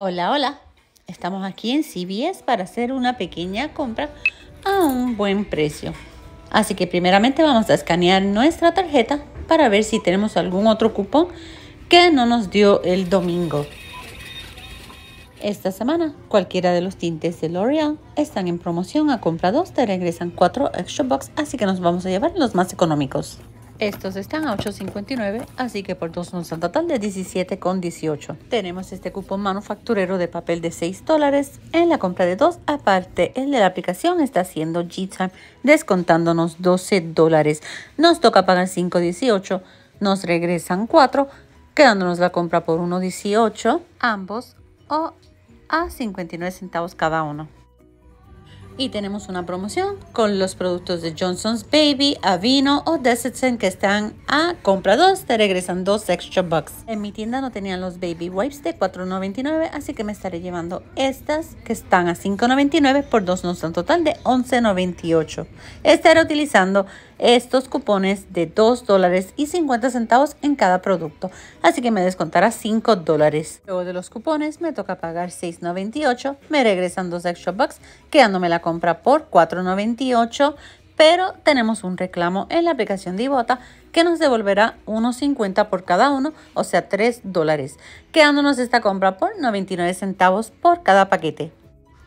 Hola, hola. Estamos aquí en CBS para hacer una pequeña compra a un buen precio. Así que primeramente vamos a escanear nuestra tarjeta para ver si tenemos algún otro cupón que no nos dio el domingo. Esta semana, cualquiera de los tintes de L'Oreal están en promoción. A compra 2 te regresan 4 extra box, así que nos vamos a llevar los más económicos. Estos están a 8.59, así que por dos nos dan total de 17,18. Tenemos este cupón manufacturero de papel de 6 dólares en la compra de dos. Aparte, el de la aplicación está haciendo G-Time descontándonos 12 dólares. Nos toca pagar 5.18, nos regresan 4, quedándonos la compra por 1.18, ambos o a 59 centavos cada uno y tenemos una promoción con los productos de Johnson's Baby, Avino o Desitsen que están a compra 2, te regresan 2 extra bucks. En mi tienda no tenían los baby wipes de $4.99, así que me estaré llevando estas que están a $5.99 por dos no son total de $11.98. Estaré utilizando estos cupones de 2 dólares y 50 centavos en cada producto, así que me descontará 5 dólares. Luego de los cupones me toca pagar 6.98, me regresan 2 extra bucks, quedándome la compra por 4.98, pero tenemos un reclamo en la aplicación de que nos devolverá 1.50 por cada uno, o sea 3 dólares, quedándonos esta compra por 99 centavos por cada paquete.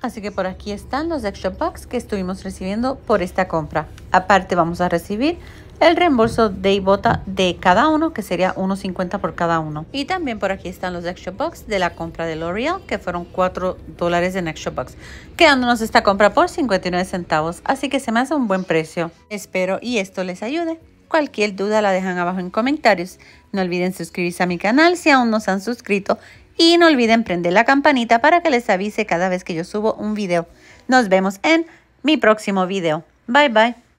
Así que por aquí están los extra bucks que estuvimos recibiendo por esta compra. Aparte vamos a recibir el reembolso de Ibota de cada uno, que sería 1.50 por cada uno. Y también por aquí están los extra bucks de la compra de L'Oreal, que fueron 4 dólares en extra bucks, quedándonos esta compra por 59 centavos, así que se me hace un buen precio. Espero y esto les ayude. Cualquier duda la dejan abajo en comentarios. No olviden suscribirse a mi canal si aún no se han suscrito y no olviden prender la campanita para que les avise cada vez que yo subo un video. Nos vemos en mi próximo video. Bye bye.